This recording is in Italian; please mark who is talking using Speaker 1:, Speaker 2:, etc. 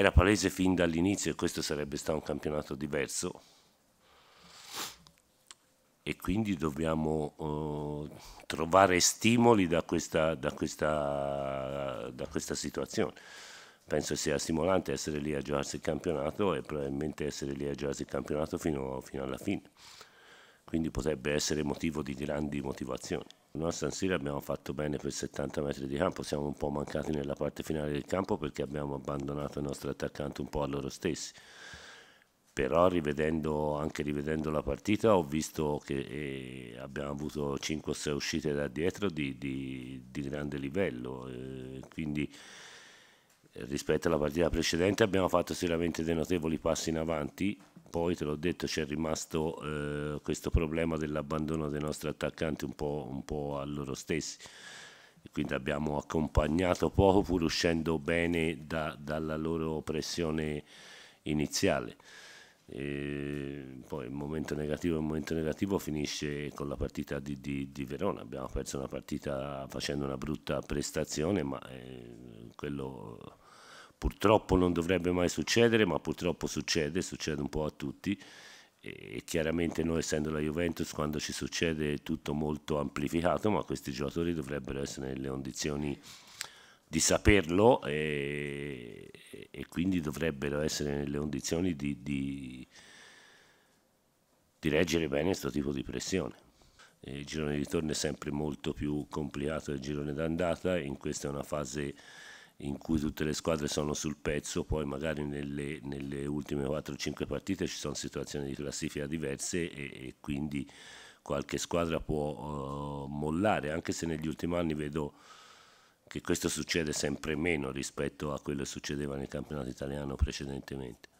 Speaker 1: Era palese fin dall'inizio che questo sarebbe stato un campionato diverso e quindi dobbiamo eh, trovare stimoli da questa, da, questa, da questa situazione. Penso sia stimolante essere lì a giocarsi il campionato e probabilmente essere lì a giocarsi il campionato fino, fino alla fine quindi potrebbe essere motivo di grandi motivazioni. Noi a San Siro abbiamo fatto bene per 70 metri di campo, siamo un po' mancati nella parte finale del campo perché abbiamo abbandonato il nostro attaccante un po' a loro stessi. Però rivedendo, anche rivedendo la partita ho visto che eh, abbiamo avuto 5 o 6 uscite da dietro di, di, di grande livello, eh, quindi eh, rispetto alla partita precedente abbiamo fatto sicuramente dei notevoli passi in avanti, poi, te l'ho detto, c'è rimasto eh, questo problema dell'abbandono dei nostri attaccanti un po', un po a loro stessi. E quindi abbiamo accompagnato poco pur uscendo bene da, dalla loro pressione iniziale. E poi il momento negativo, il momento negativo finisce con la partita di, di, di, Verona. Abbiamo perso una partita facendo una brutta prestazione, ma eh, quello Purtroppo non dovrebbe mai succedere, ma purtroppo succede, succede un po' a tutti e chiaramente noi essendo la Juventus quando ci succede è tutto molto amplificato, ma questi giocatori dovrebbero essere nelle condizioni di saperlo e, e quindi dovrebbero essere nelle condizioni di, di, di reggere bene questo tipo di pressione. Il girone di ritorno è sempre molto più complicato del girone d'andata, in questa è una fase in cui tutte le squadre sono sul pezzo, poi magari nelle, nelle ultime 4-5 partite ci sono situazioni di classifica diverse e, e quindi qualche squadra può uh, mollare, anche se negli ultimi anni vedo che questo succede sempre meno rispetto a quello che succedeva nel campionato italiano precedentemente.